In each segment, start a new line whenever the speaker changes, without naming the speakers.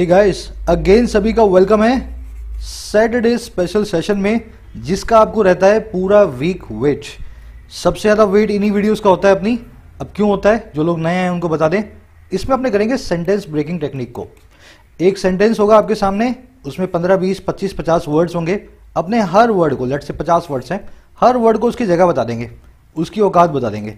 Hey guys again सभी का welcome है सैटरडे स्पेशल सेशन में जिसका आपको रहता है पूरा वीक वेट सबसे ज़्यादा वेट इन्हीं वीडियोस का होता है अपनी अब क्यों होता है जो लोग नए हैं उनको बता दें इसमें अपने करेंगे सेंटेंस ब्रेकिंग टेक्निक को एक सेंटेंस होगा आपके सामने उसमें पंद्रह बीस पच्चीस पचास वर्ड्स होंगे अपने हर वर्ड को लेट से पचास वर्ड्स हैं हर वर्ड को उसकी जगह बता देंगे उसकी औकात बता देंगे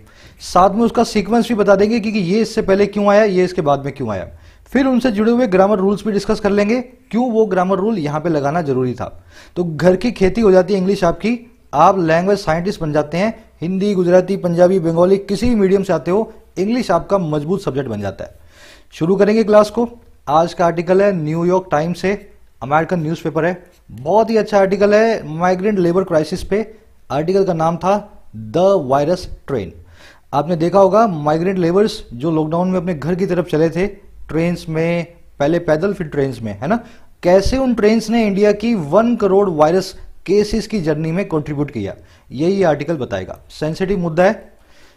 साथ में उसका सीक्वेंस भी बता देंगे कि, कि ये इससे पहले क्यों आया ये इसके बाद में क्यों आया फिर उनसे जुड़े हुए ग्रामर रूल्स भी डिस्कस कर लेंगे क्यों वो ग्रामर रूल यहाँ पे लगाना जरूरी था तो घर की खेती हो जाती है इंग्लिश आपकी आप लैंग्वेज साइंटिस्ट बन जाते हैं हिंदी गुजराती पंजाबी बंगाली किसी भी मीडियम से आते हो इंग्लिश आपका मजबूत सब्जेक्ट बन जाता है शुरू करेंगे क्लास को आज का आर्टिकल है न्यूयॉर्क टाइम्स से अमेरिकन न्यूज़पेपर है बहुत ही अच्छा आर्टिकल है माइग्रेंट लेबर क्राइसिस पे आर्टिकल का नाम था द वायरस ट्रेन आपने देखा होगा माइग्रेंट लेबर्स जो लॉकडाउन में अपने घर की तरफ चले थे ट्रेन में पहले पैदल फिर ट्रेन में है ना कैसे उन ट्रेन ने इंडिया की वन करोड़ वायरस केसेस की जर्नी में कंट्रीब्यूट किया यही आर्टिकल बताएगा सेंसिटिव मुद्दा है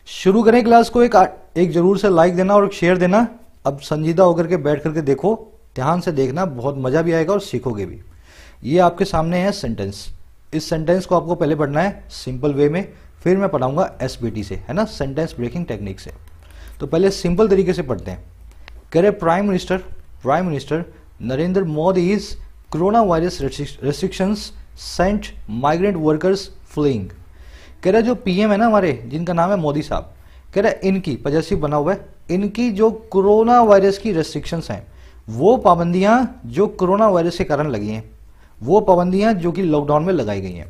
शुरू करें क्लास को एक एक जरूर से लाइक देना और शेयर देना अब संजीदा होकर के बैठ करके देखो ध्यान से देखना बहुत मजा भी आएगा और सीखोगे भी ये आपके सामने है सेंटेंस इस सेंटेंस को आपको पहले पढ़ना है सिंपल वे में फिर मैं पढ़ाऊंगा एस से है ना सेंटेंस ब्रेकिंग टेक्निक से तो पहले सिंपल तरीके से पढ़ते हैं कह रहे prime minister prime minister Narendra Modi is corona virus restrictions sent migrant workers fleeing कह रहे जो पीएम है ना हमारे जिनका नाम है मोदी साहब कह रहे इनकी पजस्सी बना हुआ है इनकी जो कोरोना वायरस की रेस्ट्रिक्शंस हैं वो पाबंदियां जो कोरोना वायरस के कारण लगी हैं वो पाबंदियां जो कि लॉकडाउन में लगाई गई हैं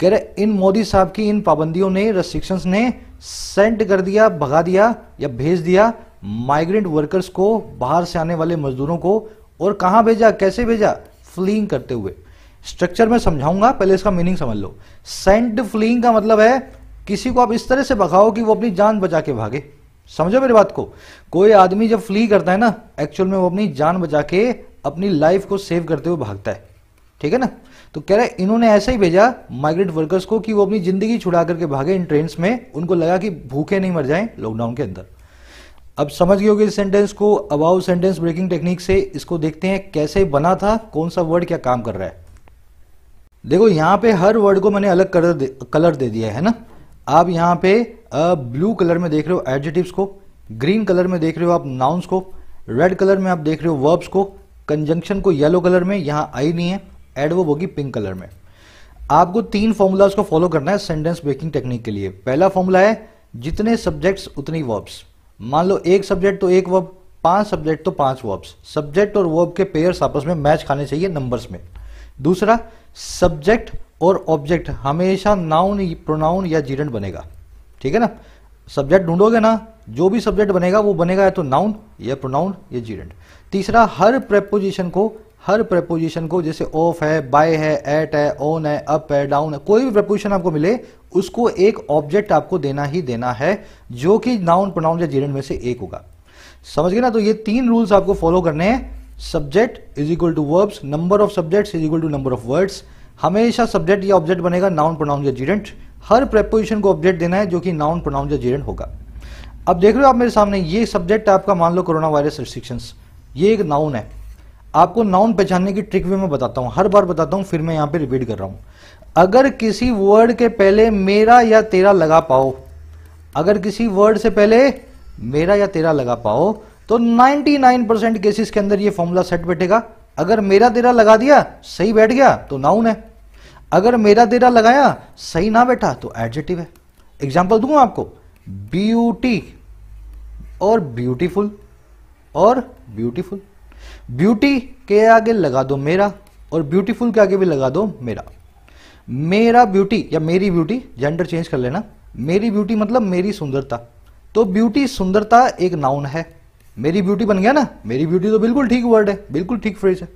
कह रहे इन मोदी साहब की इन पाबंदियों ने रेस्ट्रिक्शंस ने सेंड कर दिया भगा दिया या भेज दिया माइग्रेंट वर्कर्स को बाहर से आने वाले मजदूरों को और कहां भेजा कैसे भेजा फ्लीइंग करते हुए स्ट्रक्चर में समझाऊंगा पहले इसका मीनिंग समझ लो सेंट फ्लीइंग का मतलब है किसी को आप इस तरह से भगाओ कि वो अपनी जान बचा के भागे समझो मेरी बात को कोई आदमी जब फ्ली करता है ना एक्चुअल में वो अपनी जान बचा के अपनी लाइफ को सेव करते हुए भागता है ठीक है ना तो कह रहे इन्होंने ऐसा ही भेजा माइग्रेंट वर्कर्स को कि वो अपनी जिंदगी छुड़ा करके भागे इन ट्रेन में उनको लगा कि भूखे नहीं मर जाए लॉकडाउन के अंदर अब समझ गए होगे इस सेंटेंस को अबाउ सेंटेंस ब्रेकिंग टेक्निक से इसको देखते हैं कैसे बना था कौन सा वर्ड क्या काम कर रहा है देखो यहां पे हर वर्ड को मैंने अलग कलर दे, कलर दे दिया है ना आप यहाँ पे ब्लू कलर में देख रहे हो एडजेटिव्स को ग्रीन कलर में देख रहे हो आप नाउन्स को रेड कलर में आप देख रहे हो वर्ब्स को कंजंक्शन को येलो कलर में यहां आई नहीं है एड वो होगी पिंक कलर में आपको तीन फॉर्मूलाज को फॉलो करना है सेंटेंस ब्रेकिंग टेक्निक के लिए पहला फॉर्मूला है जितने सब्जेक्ट्स उतनी वर्ब्स मान लो एक सब्जेक्ट तो एक वर्ब पांच सब्जेक्ट तो पांच वर्ब्स सब्जेक्ट और वर्ब के पेयर्स आपस में मैच खाने चाहिए नंबर्स में दूसरा सब्जेक्ट और ऑब्जेक्ट हमेशा नाउन प्रोनाउन या जीरण बनेगा ठीक है ना सब्जेक्ट ढूंढोगे ना जो भी सब्जेक्ट बनेगा वो बनेगा या तो नाउन या प्रोनाउन या जीरण तीसरा हर प्रेपोजिशन को हर प्रेपोजिशन को जैसे ऑफ है बाय है एट है ऑन है अप है डाउन है कोई भी प्रेपोजिशन आपको मिले उसको एक ऑब्जेक्ट आपको देना ही देना है जो कि नाउन प्रोनाउन या जेरेंट में से एक होगा समझ गए ना तो ये तीन रूल्स आपको फॉलो करने हैं subject is equal to verbs number of subject is equal to number of words हमेशा सब्जेक्ट या ऑब्जेक्ट बनेगा नाउन प्रोनाउन या जीरेंट हर प्रेपोजिशन को ऑब्जेक्ट देना है जो कि नाउन प्रोनाउन या जीरेंट होगा अब देख रहे हो आप मेरे सामने ये सब्जेक्ट आपका मान लो कोरोना वायरस रिस्ट्रिक्शन ये एक नाउन है आपको नाउन पहचानने की ट्रिक भी मैं बताता हूं हर बार बताता हूं फिर मैं यहां पे रिपीट कर रहा हूं अगर किसी वर्ड के पहले मेरा या तेरा लगा पाओ अगर किसी वर्ड से पहले मेरा या तेरा लगा पाओ तो 99 परसेंट केसेस के अंदर ये फॉर्मूला सेट बैठेगा अगर मेरा तेरा लगा दिया सही बैठ गया तो नाउन है अगर मेरा तेरा लगाया सही ना बैठा तो एडजेटिव है एग्जाम्पल दूंगा आपको ब्यूटी और ब्यूटीफुल और ब्यूटीफुल ब्यूटी के आगे लगा दो मेरा और ब्यूटीफुल के आगे भी लगा दो मेरा मेरा ब्यूटी या मेरी ब्यूटी जेंडर चेंज कर लेना मेरी ब्यूटी मतलब मेरी सुंदरता तो ब्यूटी सुंदरता एक नाउन है मेरी ब्यूटी बन गया ना मेरी ब्यूटी तो बिल्कुल ठीक वर्ड है बिल्कुल ठीक फ्रेज है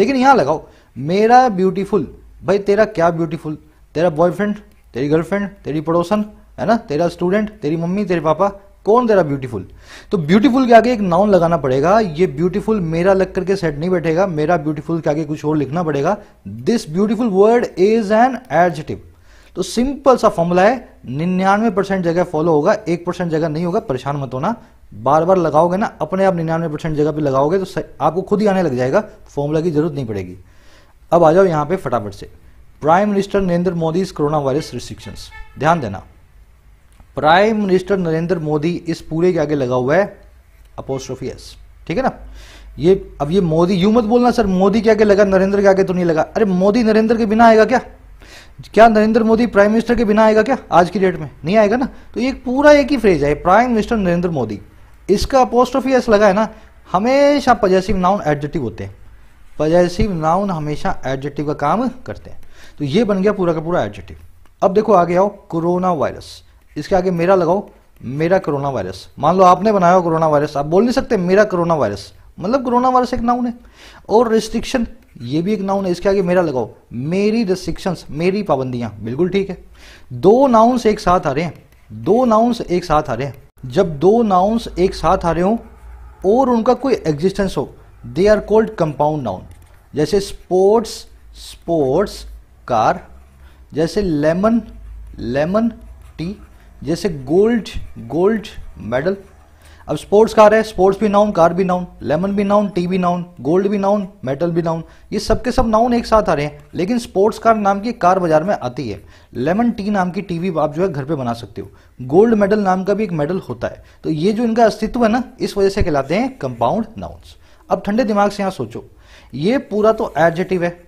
लेकिन यहां लगाओ मेरा ब्यूटीफुल भाई तेरा क्या ब्यूटीफुल तेरा बॉयफ्रेंड तेरी गर्लफ्रेंड तेरी पड़ोसन है ना तेरा स्टूडेंट तेरी मम्मी तेरे पापा कौन रहा ब्यूटीफुल तो ब्यूटीफुल के आगे एक नाउन लगाना पड़ेगा ये ब्यूटीफुल मेरा लग करके सेट नहीं बैठेगा मेरा ब्यूटीफुल के आगे कुछ और लिखना पड़ेगा this beautiful word is an adjective तो सिंपल सा फॉर्मूला है निन्यानवे परसेंट जगह फॉलो होगा एक परसेंट जगह नहीं होगा परेशान मत होना बार बार लगाओगे ना अपने आप निन्यानवे परसेंट जगह पे लगाओगे तो आपको खुद ही आने लग जाएगा फॉर्मूला की जरूरत नहीं पड़ेगी अब आ जाओ यहां पे फटाफट से prime minister Narendra Modi corona virus restrictions ध्यान देना प्राइम मिनिस्टर नरेंद्र मोदी इस पूरे के आगे लगा हुआ है अपोस्ट्रोफी एस ठीक है ना ये अब ये मोदी यू मत बोलना सर मोदी के आगे लगा नरेंद्र के आगे तो नहीं लगा अरे मोदी नरेंद्र के बिना आएगा क्या क्या नरेंद्र मोदी प्राइम मिनिस्टर के बिना आएगा क्या आज की डेट में नहीं आएगा ना तो ये पूरा एक ही फ्रेज है प्राइम मिनिस्टर नरेंद्र मोदी इसका अपोस्ट्रोफी एस लगा है ना हमेशा पजेसिव नाउन एडजेक्टिव होते हैं पजेसिव नाउन हमेशा एडजेक्टिव का काम करते हैं तो ये बन गया पूरा का पूरा एडजेक्टिव अब देखो आगे आओ कोरोना वायरस इसके आगे मेरा लगाओ मेरा कोरोना वायरस मान लो आपने बनाया कोरोना वायरस आप बोल नहीं सकते मेरा कोरोना वायरस मतलब कोरोना वायरस एक नाउन है और रिस्ट्रिक्शन ये भी एक नाउन है इसके आगे मेरा लगाओ मेरी रिस्ट्रिक्शंस मेरी पाबंदियां बिल्कुल ठीक है दो नाउन्स एक साथ आ रहे हैं दो नाउन्स एक साथ आ रहे हैं जब दो नाउन्स एक साथ आ रहे हो और उनका कोई एग्जिस्टेंस हो they are called compound noun जैसे स्पोर्ट्स स्पोर्ट्स कार जैसे लेमन लेमन टी जैसे गोल्ड गोल्ड मेडल अब स्पोर्ट्स कार है स्पोर्ट्स भी नाउन कार भी नाउन लेमन भी नाउन टी भी नाउन गोल्ड भी नाउन मेटल भी नाउन ये सब के सब नाउन एक साथ आ रहे हैं लेकिन स्पोर्ट्स कार नाम की कार बाजार में आती है लेमन टी नाम की टीवी आप जो है घर पे बना सकते हो गोल्ड मेडल नाम का भी एक मेडल होता है तो ये जो इनका अस्तित्व है ना इस वजह से कहलाते हैं कंपाउंड नाउन्स अब ठंडे दिमाग से यहाँ सोचो ये पूरा तो एडजेटिव है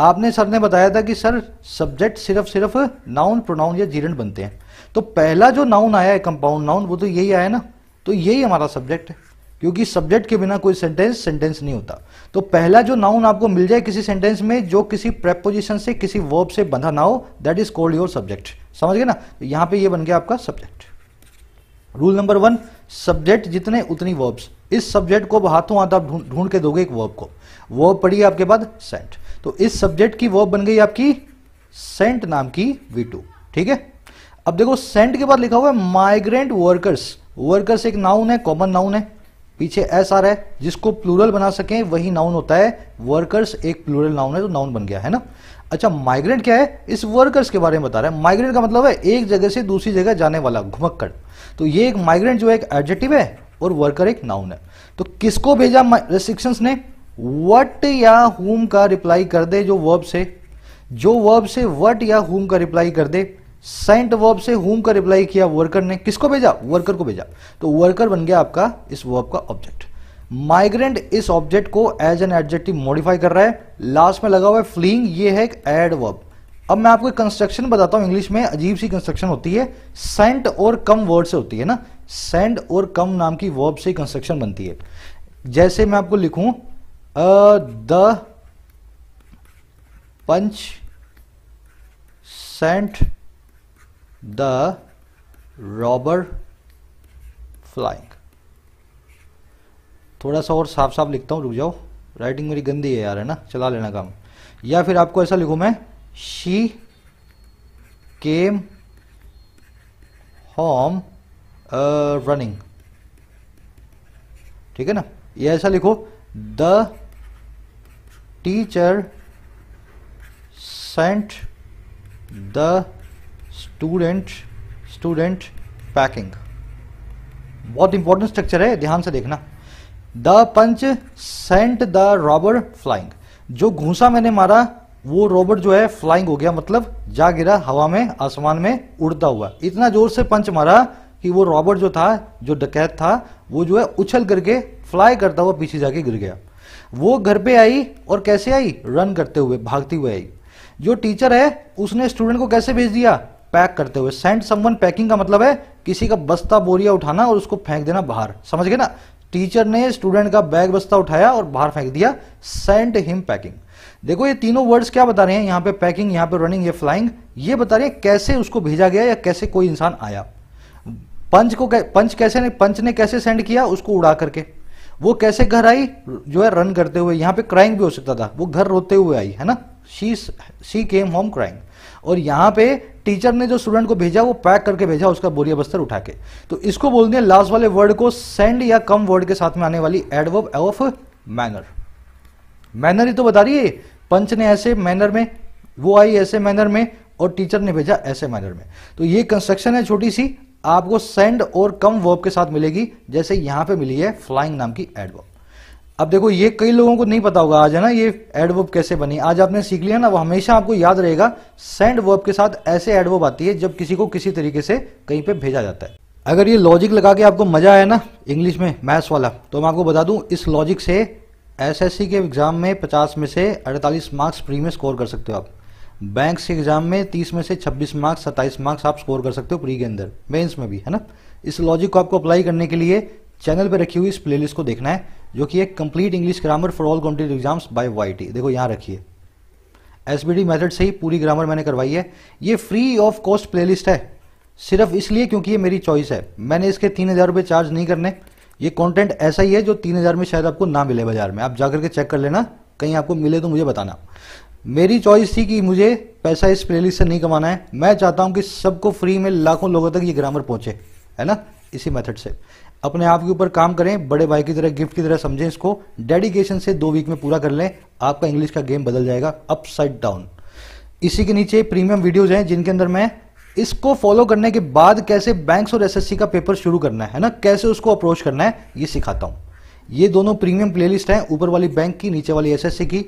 आपने सर ने बताया था कि सर सब्जेक्ट सिर्फ सिर्फ नाउन प्रोनाउन या जीरण बनते हैं तो पहला जो नाउन आया है कंपाउंड नाउन वो तो यही आया ना तो यही हमारा सब्जेक्ट है क्योंकि सब्जेक्ट के बिना कोई सेंटेंस सेंटेंस नहीं होता तो पहला जो नाउन आपको मिल जाए किसी सेंटेंस में जो किसी प्रेपोजिशन से किसी वर्ब से बंधा ना हो that is called your subject समझ गए ना तो यहां पे ये बन गया आपका subject rule number one subject जितने उतनी वर्ब्स इस सब्जेक्ट को हाथों हाथ आप ढूंढ के दोगे एक वर्ब को वर्ब पड़ी आपके बाद सेंट तो इस सब्जेक्ट की वर्ब बन गई आपकी सेंट नाम की वी ठीक है अब देखो सेंट के बाद लिखा हुआ है माइग्रेंट वर्कर्स वर्कर्स एक नाउन है कॉमन नाउन है पीछे एस आ रहा है जिसको प्लूरल बना सके वही नाउन होता है वर्कर्स एक प्लूरल नाउन है तो नाउन बन गया है ना अच्छा माइग्रेंट क्या है इस वर्कर्स के बारे में बता रहा है माइग्रेंट का मतलब है एक जगह से दूसरी जगह जाने वाला घुमक कर तो ये एक माइग्रेंट जो एक एडजेक्टिव है और वर्कर एक नाउन है तो किसको भेजा रेस्ट्रिक्शन ने वट या हुम का रिप्लाई कर दे जो वर्ब से जो वर्ब से वट या हुम का रिप्लाई कर दे सेंट वर्ब से होम का रिप्लाई किया वर्कर ने किसको भेजा वर्कर को भेजा तो वर्कर बन गया आपका इस वर्ब का ऑब्जेक्ट माइग्रेंट इस ऑब्जेक्ट को एज एन एडजेक्टिव मॉडिफाई कर रहा है लास्ट में लगा हुआ है फ्लिंग ये है एक एड वर्ब अब मैं आपको कंस्ट्रक्शन बताता हूं इंग्लिश में अजीब सी कंस्ट्रक्शन होती है सेंट और कम वर्ड से होती है ना सेंट और कम नाम की वर्ब से कंस्ट्रक्शन बनती है जैसे मैं आपको लिखूं the punch sent the robber flying थोड़ा सा और साफ साफ लिखता हूं रुक जाओ राइटिंग मेरी गंदी है यार है ना चला लेना काम या फिर आपको ऐसा लिखू मैं शी केम होम रनिंग ठीक है ना ये ऐसा लिखो the teacher sent the student student packing बहुत इंपॉर्टेंट स्ट्रक्चर है ध्यान से देखना the punch sent the robber flying जो घूसा मैंने मारा वो रॉबर जो है फ्लाइंग हो गया मतलब जा गिरा हवा में आसमान में उड़ता हुआ इतना जोर से पंच मारा कि वो रॉबर जो था जो डकैत था वो जो है उछल करके फ्लाई करता हुआ पीछे जाके गिर गया वो घर पे आई और कैसे आई रन करते हुए भागती हुए आई जो टीचर है उसने स्टूडेंट को कैसे भेज दिया पैक करते हुए सेंड समवन पैकिंग का मतलब है किसी का बस्ता बोरिया उठाना और उसको फेंक देना बाहर समझ गए ना टीचर ने स्टूडेंट का बैग बस्ता उठाया और बाहर फेंक दिया सेंड हिम पैकिंग देखो ये तीनों वर्ड्स क्या बता रहे हैं यहां पे पैकिंग यहां पे रनिंग ये फ्लाइंग ये बता रहे हैं कैसे उसको भेजा गया या कैसे कोई इंसान आया पंच को पंच कैसे ने पंच ने कैसे सेंड किया उसको उड़ा करके वो कैसे घर आई जो है रन करते हुए यहां पे क्राइंग भी हो सकता था वो घर रोते हुए आई है ना she she came home crying और यहां पे टीचर ने जो स्टूडेंट को भेजा वो पैक करके भेजा उसका बोरिया बस्तर उठा के तो इसको बोल दिया लास्ट वाले वर्ड को सेंड या कम वर्ड के साथ में आने वाली एडवर्ब ऑफ मैनर मैनर ही तो बता रही है पंच ने ऐसे मैनर में वो आई ऐसे मैनर में और टीचर ने भेजा ऐसे मैनर में तो ये कंस्ट्रक्शन है छोटी सी आपको सेंड और कम वर्ब के साथ मिलेगी जैसे यहां पे मिली है फ्लाइंग नाम की एडवर्ब अब देखो ये कई लोगों को नहीं पता होगा आज है ना ये एडवर्ब कैसे बनी आज आपने सीख लिया ना वो हमेशा आपको याद रहेगा सेंड वर्ब के साथ ऐसे एडवर्ब आती है जब किसी को किसी तरीके से कहीं पे भेजा जाता है अगर ये लॉजिक लगा के आपको मजा आया ना इंग्लिश में मैथ्स वाला तो मैं आपको बता दूं इस लॉजिक से एस के एग्जाम में पचास में से अड़तालीस मार्क्स फ्री में स्कोर कर सकते हो आप बैंक के एग्जाम में तीस में से छब्बीस मार्क्स सत्ताईस मार्क्स आप स्कोर कर सकते हो प्री के अंदर मेन्स में भी है ना इस लॉजिक को आपको अप्लाई करने के लिए चैनल पर रखी हुई इस प्लेलिस्ट को देखना है जो कि एक complete English grammar for all competitive exams by Y देखो यहाँ रखिए एस मेथड से ही पूरी ग्रामर मैंने करवाई है ये फ्री ऑफ कॉस्ट प्लेलिस्ट है सिर्फ इसलिए क्योंकि ये मेरी चॉइस है मैंने इसके तीन हज़ार रुपये चार्ज नहीं करने ये कंटेंट ऐसा ही है जो तीन हज़ार में शायद आपको ना मिले बाजार में आप जाकर के चेक कर लेना कहीं आपको मिले तो मुझे बताना मेरी चॉइस थी कि मुझे पैसा इस प्लेलिस्ट से नहीं कमाना है मैं चाहता हूँ कि सबको फ्री में लाखों लोगों तक ये ग्रामर पहुँचे है ना इसी मेथड से अपने आप के ऊपर काम करें बड़े भाई की तरह गिफ्ट की तरह समझें इसको डेडिकेशन से दो वीक में पूरा कर लें आपका इंग्लिश का गेम बदल जाएगा अपसाइड डाउन इसी के नीचे प्रीमियम वीडियोज हैं जिनके अंदर मैं इसको फॉलो करने के बाद कैसे बैंक्स और एसएससी का पेपर शुरू करना है ना कैसे उसको अप्रोच करना है ये सिखाता हूँ ये दोनों प्रीमियम प्लेलिस्ट हैं ऊपर वाली बैंक की नीचे वाली एसएससी की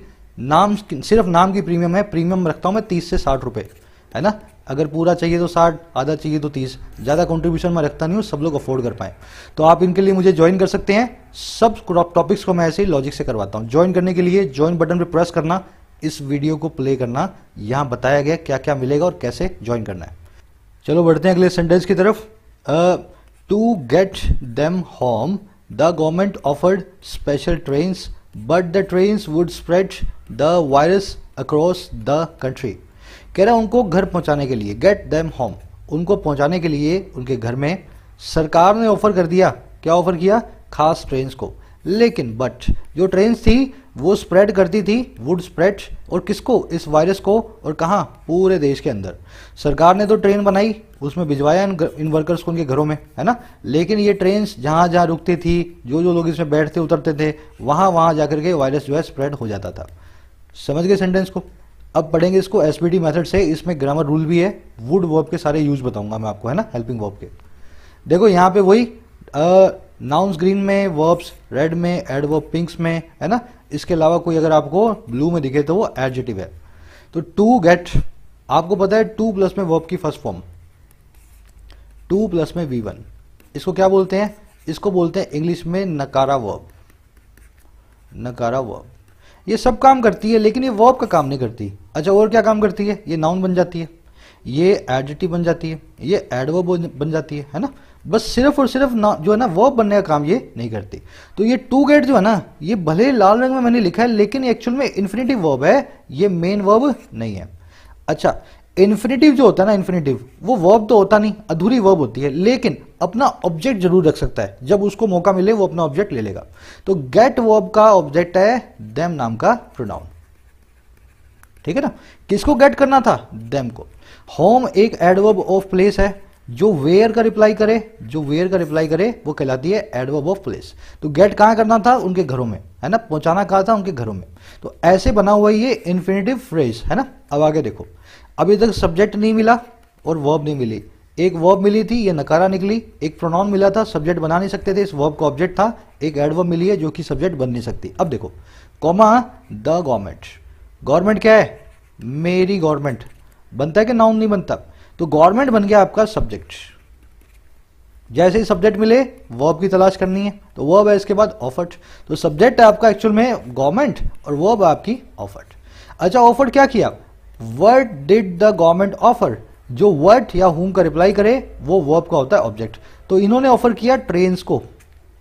नाम सिर्फ नाम की प्रीमियम है प्रीमियम रखता हूं मैं तीस से साठ रुपए है ना अगर पूरा चाहिए तो साठ आधा चाहिए तो तीस ज़्यादा कंट्रीब्यूशन मैं रखता नहीं हूँ सब लोग अफोर्ड कर पाए तो आप इनके लिए मुझे ज्वाइन कर सकते हैं सब टॉपिक्स को मैं ऐसे ही लॉजिक से करवाता हूँ ज्वाइन करने के लिए ज्वाइन बटन पर प्रेस करना इस वीडियो को प्ले करना यहाँ बताया गया क्या क्या मिलेगा और कैसे ज्वाइन करना है चलो बढ़ते हैं अगले सेंटेंस की तरफ to get them home the government offered special trains but the trains would spread the virus across the country कह रहा है उनको घर पहुंचाने के लिए गेट देम होम उनको पहुंचाने के लिए उनके घर में सरकार ने ऑफर कर दिया क्या ऑफर किया खास ट्रेन को लेकिन बट जो ट्रेन थी वो स्प्रेड करती थी वुड स्प्रेड और किसको इस वायरस को और कहाँ पूरे देश के अंदर सरकार ने तो ट्रेन बनाई उसमें भिजवाया इन, इन वर्कर्स को उनके घरों में है ना लेकिन ये ट्रेन जहाँ जहाँ रुकती थी जो जो लोग इसमें बैठते उतरते थे वहाँ वहाँ जाकर के वायरस जो है स्प्रेड हो जाता था समझ गए सेंटेंस को अब पढ़ेंगे इसको एस बी डी मैथड से इसमें ग्रामर रूल भी है वुड वर्ब के सारे यूज बताऊंगा मैं आपको है ना हेल्पिंग वर्ब के देखो यहाँ पे वही नाउंस ग्रीन में वर्ब्स रेड में एडवर्ब पिंक्स में है ना इसके अलावा कोई अगर आपको ब्लू में दिखे तो वो एडजेटिव है तो टू गेट आपको पता है टू प्लस में वर्ब की फर्स्ट फॉर्म टू प्लस में वी वन इसको क्या बोलते हैं इसको बोलते हैं इंग्लिश में नकारा वर्ब नकारा वर्ब ये सब काम करती है लेकिन ये वर्ब का काम नहीं करती अच्छा और क्या काम करती है ये नाउन बन जाती है ये एडिटिव बन जाती है ये एडवर्ब बन जाती है है ना बस सिर्फ और सिर्फ ना जो है ना वर्ब बनने का काम ये नहीं करती तो ये टू गेट जो है ना ये भले लाल रंग में मैंने लिखा है लेकिन एक्चुअल में इन्फिनेटिव वर्ब है ये मेन वर्ब नहीं है अच्छा इन्फिनेटिव जो होता है ना इन्फिनेटिव वो वर्ब तो होता नहीं अधूरी वर्ब होती है लेकिन अपना ऑब्जेक्ट जरूर रख सकता है जब उसको मौका मिले वो अपना ऑब्जेक्ट ले लेगा तो गेट वर्ब का ऑब्जेक्ट है देम नाम का प्रोनाउन ठीक है ना किसको गेट करना था देम को होम एक एडवर्ब ऑफ प्लेस है जो वेयर का रिप्लाई करे जो वेयर का रिप्लाई करे वो कहलाती है एडवर्ब ऑफ प्लेस तो गेट कहां करना था उनके घरों में है ना पहुंचाना कहा था उनके घरों में तो ऐसे बना हुआ ये इन्फिनेटिव फ्रेज है ना अब आगे देखो अभी तक सब्जेक्ट नहीं मिला और वर्ब नहीं मिली एक वर्ब मिली थी ये नकारा निकली एक प्रोनाउन मिला था सब्जेक्ट बना नहीं सकते थे इस वर्ब का ऑब्जेक्ट था एक एडवर्ब मिली है जो कि सब्जेक्ट बन नहीं सकती अब देखो कॉमा द गवर्नमेंट गवर्नमेंट क्या है मेरी गवर्नमेंट बनता है कि नाउन नहीं बनता तो गवर्नमेंट बन गया आपका सब्जेक्ट जैसे ही सब्जेक्ट मिले वर्ब की तलाश करनी है तो वर्ब है इसके बाद ऑफर्ट तो सब्जेक्ट है आपका एक्चुअल में गवर्नमेंट और वर्ब आपकी ऑफर्ट अच्छा ऑफर्ट क्या किया word did the government offer जो वर्ड या हुम का रिप्लाई करे वो वर्ब का होता है ऑब्जेक्ट तो इन्होंने ऑफर किया ट्रेन्स को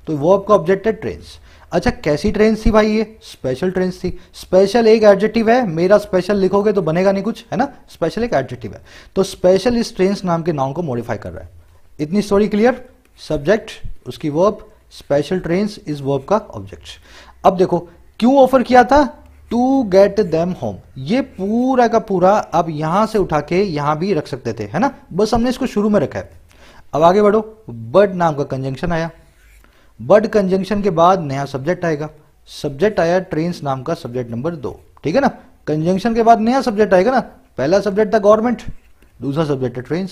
तो वर्ब का ऑब्जेक्ट है ट्रेन्स अच्छा कैसी ट्रेन थी भाई ये स्पेशल ट्रेन थी स्पेशल एक एडजेक्टिव है मेरा स्पेशल लिखोगे तो बनेगा नहीं कुछ है ना स्पेशल एक एडजेक्टिव है तो स्पेशल इस ट्रेन नाम के नाउन को मॉडिफाई कर रहा है इतनी स्टोरी क्लियर सब्जेक्ट उसकी वर्ब स्पेशल ट्रेन इस वर्ब का ऑब्जेक्ट अब देखो क्यों ऑफर किया था टू गेट देम होम ये पूरा का पूरा आप यहां से उठा के यहां भी रख सकते थे है ना बस हमने इसको शुरू में रखा है अब आगे बढ़ो बर्ड नाम का कंजंक्शन आया बर्ड कंजंक्शन के बाद नया सब्जेक्ट आएगा सब्जेक्ट आया ट्रेन नाम का सब्जेक्ट नंबर दो ठीक है ना कंजंक्शन के बाद नया सब्जेक्ट आएगा ना पहला सब्जेक्ट था गवर्नमेंट दूसरा सब्जेक्ट है ट्रेन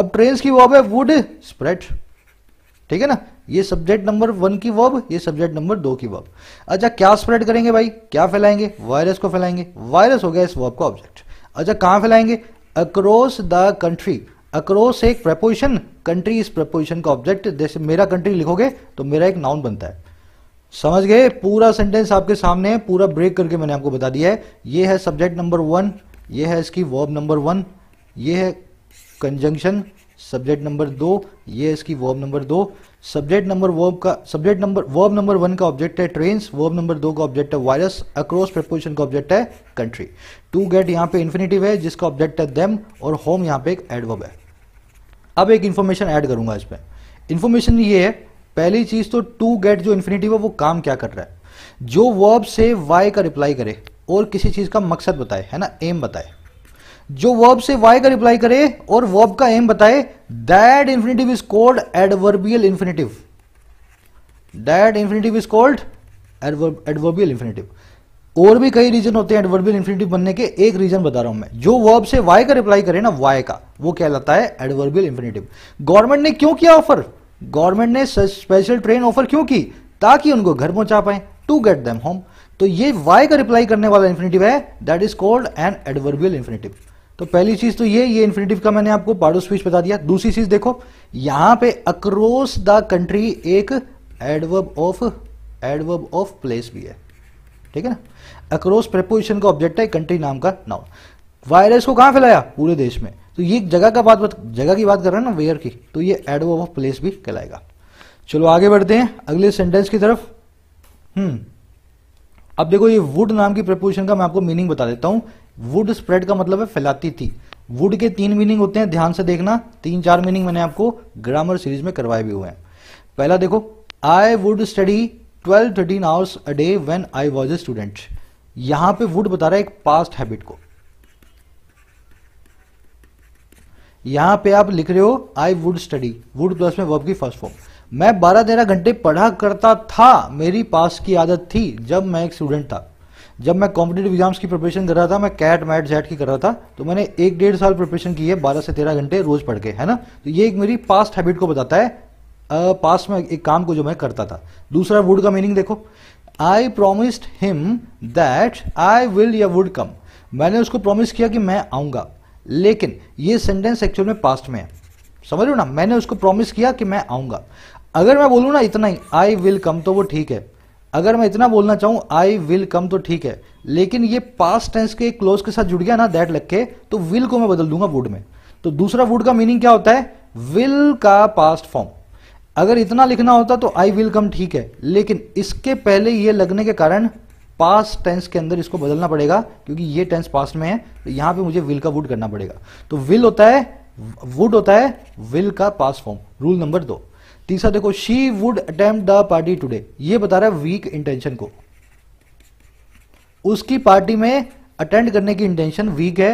अब ट्रेन की वो है वुड स्प्रेड ठीक है ना ये सब्जेक्ट नंबर वन की वर्ब ये सब्जेक्ट नंबर दो की वर्ब अच्छा क्या स्प्रेड करेंगे भाई क्या फैलाएंगे वायरस को फैलाएंगे वायरस हो गया इस वर्ब का ऑब्जेक्ट अच्छा कहाँ फैलाएंगे अक्रॉस द कंट्री अक्रॉस एक प्रपोजिशन कंट्री इस प्रपोजिशन का ऑब्जेक्ट जैसे मेरा कंट्री लिखोगे तो मेरा एक नाउन बनता है समझ गए पूरा सेंटेंस आपके सामने है पूरा ब्रेक करके मैंने आपको बता दिया है ये है सब्जेक्ट नंबर वन ये है इसकी वर्ब नंबर वन ये है कंजंक्शन सब्जेक्ट नंबर दो ये इसकी वर्ब नंबर दो सब्जेक्ट नंबर वर्ब का subject number verb number one का ऑब्जेक्ट है ट्रेन वर्ब नंबर दो का ऑब्जेक्ट है वायरस अक्रॉस प्रपोजिशन का ऑब्जेक्ट है कंट्री टू गेट यहां पे इन्फिनेटिव है जिसका ऑब्जेक्ट है देम और होम यहां पे एक एडवर्ब है अब एक इन्फॉर्मेशन ऐड करूंगा इसमें इन्फॉर्मेशन ये है पहली चीज तो टू गेट जो इन्फिनेटिव है वो काम क्या कर रहा है जो वर्ब से वाई का रिप्लाई करे और किसी चीज का मकसद बताए है ना एम बताए जो वर्ब से वाई का रिप्लाई करे और वर्ब का एम बताए that infinitive is called adverbial infinitive that infinitive is called adverbial infinitive और भी कई रीजन होते हैं एडवर्बियल इन्फिनेटिव बनने के एक रीजन बता रहा हूं मैं जो वर्ब से वाई का रिप्लाई करे ना वाई का वो कहलाता है एडवर्बियल इन्फिनेटिव गवर्नमेंट ने क्यों किया ऑफर गवर्नमेंट ने स्पेशल ट्रेन ऑफर क्यों की ताकि उनको घर पहुंचा पाए टू गेट देम होम तो ये वाई का रिप्लाई करने वाला इन्फिनेटिव है that is called an adverbial infinitive तो पहली चीज तो ये ये इन्फिनेटिव का मैंने आपको ऑफ स्पीच बता दिया दूसरी चीज देखो यहां पे अक्रॉस द कंट्री एक adverb of adverb of place भी है ठीक है ना अक्रॉस प्रपोजिशन का ऑब्जेक्ट है कंट्री नाम का नाउ वायरस को कहां फैलाया पूरे देश में तो ये जगह का बात जगह की बात कर रहे हैं ना वेयर की तो ये एडवर्ब ऑफ प्लेस भी कहलाएगा चलो आगे बढ़ते हैं अगले सेंटेंस की तरफ हम्म अब देखो ये वुड नाम की प्रपोजिशन का मैं आपको मीनिंग बता देता हूं वुड स्प्रेड का मतलब है फैलाती थी वुड के तीन मीनिंग होते हैं ध्यान से देखना तीन चार मीनिंग मैंने आपको ग्रामर सीरीज में करवाए भी हुए हैं पहला देखो I would study twelve thirteen hours a day when I was a student यहां पे वुड बता रहा है एक पास्ट हैबिट को यहां पे आप लिख रहे हो I would study would plus में वर्ब की फर्स्ट फॉर्म मैं बारह तेरह घंटे पढ़ा करता था मेरी पास्ट की आदत थी जब मैं एक स्टूडेंट था जब मैं कॉम्पिटेटिव एग्जाम्स की प्रिपरेशन कर रहा था मैं कैट मैट जैट की कर रहा था तो मैंने एक डेढ़ साल प्रिपरेशन की है बारह से तेरह घंटे रोज पढ़ के है ना तो ये एक मेरी पास्ट हैबिट को बताता है पास्ट में एक काम को जो मैं करता था दूसरा वुड का मीनिंग देखो I promised him that I will या वुड कम मैंने उसको प्रॉमिस किया कि मैं आऊंगा लेकिन ये सेंटेंस एक्चुअल में पास्ट में है समझ लो ना मैंने उसको प्रॉमिस किया कि मैं आऊँगा अगर मैं बोलूँ ना इतना ही आई विल कम तो वो ठीक है अगर मैं इतना बोलना चाहूं आई विल कम तो ठीक है लेकिन ये पास्ट टेंस के क्लोज के साथ जुड़ गया ना दैट लग के तो विल को मैं बदल दूंगा वुड में तो दूसरा वुड का मीनिंग क्या होता है विल का पास्ट फॉर्म अगर इतना लिखना होता तो आई विल कम ठीक है लेकिन इसके पहले ये लगने के कारण पास्ट टेंस के अंदर इसको बदलना पड़ेगा क्योंकि ये टेंस पास्ट में है तो यहां पे मुझे विल का वुड करना पड़ेगा तो विल होता है वुड होता है विल का पास्ट फॉर्म रूल नंबर दो तीसरा देखो she would attempt the party today ये बता रहा है वीक इंटेंशन को उसकी पार्टी में अटेंड करने की इंटेंशन वीक है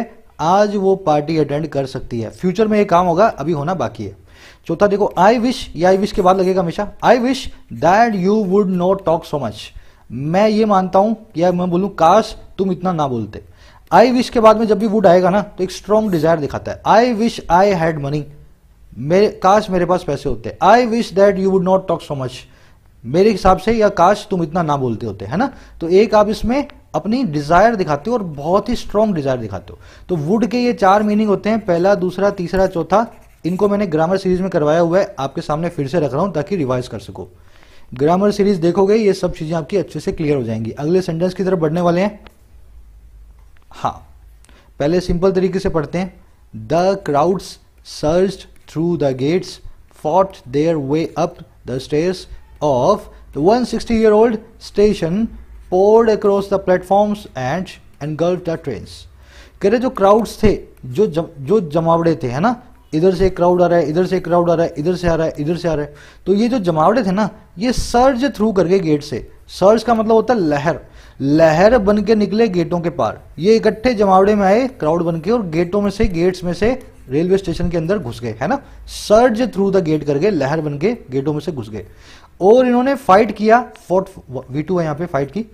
आज वो पार्टी अटेंड कर सकती है फ्यूचर में ये काम होगा अभी होना बाकी है चौथा देखो आई विश या आई विश के बाद लगेगा हमेशा I wish that you would not talk so much मैं ये मानता हूं या मैं बोलूं काश तुम इतना ना बोलते आई विश के बाद में जब भी वुड आएगा ना तो एक स्ट्रॉन्ग डिजायर दिखाता है I wish I had money मेरे काश मेरे पास पैसे होते I wish that you would not talk so much मेरे हिसाब से या काश तुम इतना ना बोलते होते है ना तो एक आप इसमें अपनी डिजायर दिखाते हो और बहुत ही स्ट्रॉन्ग डिजायर दिखाते हो तो वुड के ये चार मीनिंग होते हैं पहला दूसरा तीसरा चौथा इनको मैंने ग्रामर सीरीज में करवाया हुआ है आपके सामने फिर से रख रहा हूं ताकि रिवाइज कर सको ग्रामर सीरीज देखोगे ये सब चीजें आपकी अच्छे से क्लियर हो जाएंगी अगले सेंटेंस की तरफ बढ़ने वाले हैं हाँ पहले सिंपल तरीके से पढ़ते हैं the crowds surged through the gates, fought their way up the stairs of the 160 year old station, poured across the platforms and engulfed the trains. कह रहे जो क्राउड्स थे जो जम, जो जमावड़े थे है ना इधर से एक क्राउड आ रहा है इधर से एक क्राउड आ रहा है इधर से आ रहा है इधर से आ रहा है तो ये जो जमावड़े थे ना ये सर्ज थ्रू करके गेट से सर्ज का मतलब होता है लहर लहर बन के निकले गेटों के पार ये इकट्ठे जमावड़े में आए क्राउड बन के और गेटों में से गेट्स में से रेलवे स्टेशन के अंदर घुस गए है ना सर्ज थ्रू द गेट कर गए लहर बन के गेटों में से घुस गए और इन्होंने फाइट किया फोर्ट वी टू है यहाँ पे फाइट की